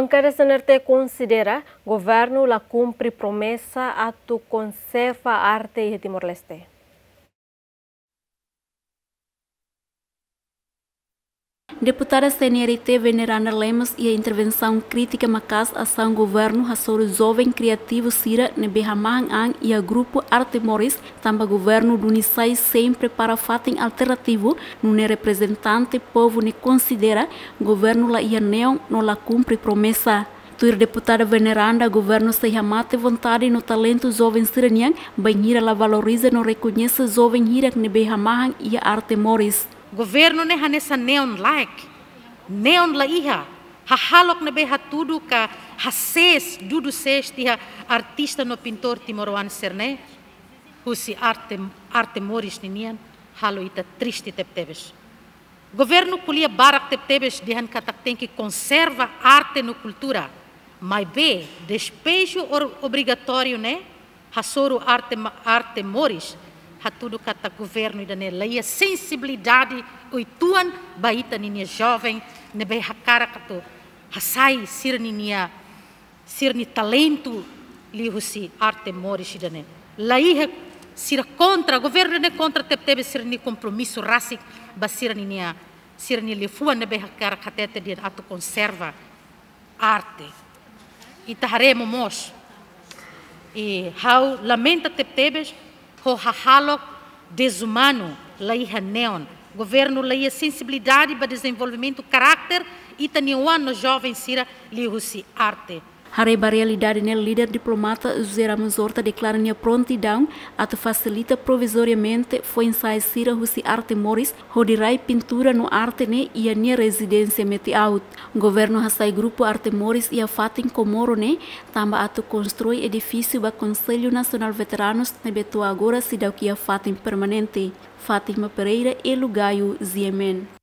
Bancária Sanarte considera guvernul a cumpre promesa a tu conserva arte e Timor-Leste. Deputada CNRT Venerana Lemos e a intervenção crítica Macas ação governo Açor Jovem Criativo Sira Nebehamang An e a grupo Arte Moris também governo do Nisai sempre para fatem alternativo no ne representante povo ne considera governo la ia neon não la cumpre promessa. Tuir deputada veneranda, governo se chamate vontade no talento jovem siranian, banhira la valoriza no reconhece jovem hira que e a arte morris governo ne hanesa neon like neon la iha hahalok na beha tudo ka hases dudu ses tiha artista no pintor timoroan serne husi arte arte moris ninian halo ita triste teptebes governo kulia barak teptebes dihan katak tem que conserva arte no cultura mas be, despejo obrigatório né hasoro arte arte moris a tudo que o governo da nela e a sensibilidade oituan baita ninia jovem ne bem hakara que hasai sir ninia sir ni talento li husi arte moris da ne lai sir contra governo ne contra te teve sir ni compromisso rasik ba sir ninia sir ni li fua ne bem hakara katete dia ato conserva arte e taremo mos e how lamenta te tebes hohahalok desumano laiha neon. Governo laiha sensibilidade para desenvolvimento caráter e taniuano jovem sira lihusi arte. Haré realidade né, líder diplomata José Ramos Horta declara minha prontidão a te facilita provisoriamente foi ensaio Cira Arte Morris, Rodirai Pintura no Arte né, e a minha residência mete out. Governo Rassai Grupo Arte Morris e a Fato Comoro né, tamba a te constrói edifício do Conselho Nacional Veteranos ne Beto agora se dá que a Fato permanente. Fátima Pereira e Lugaio Ziemen.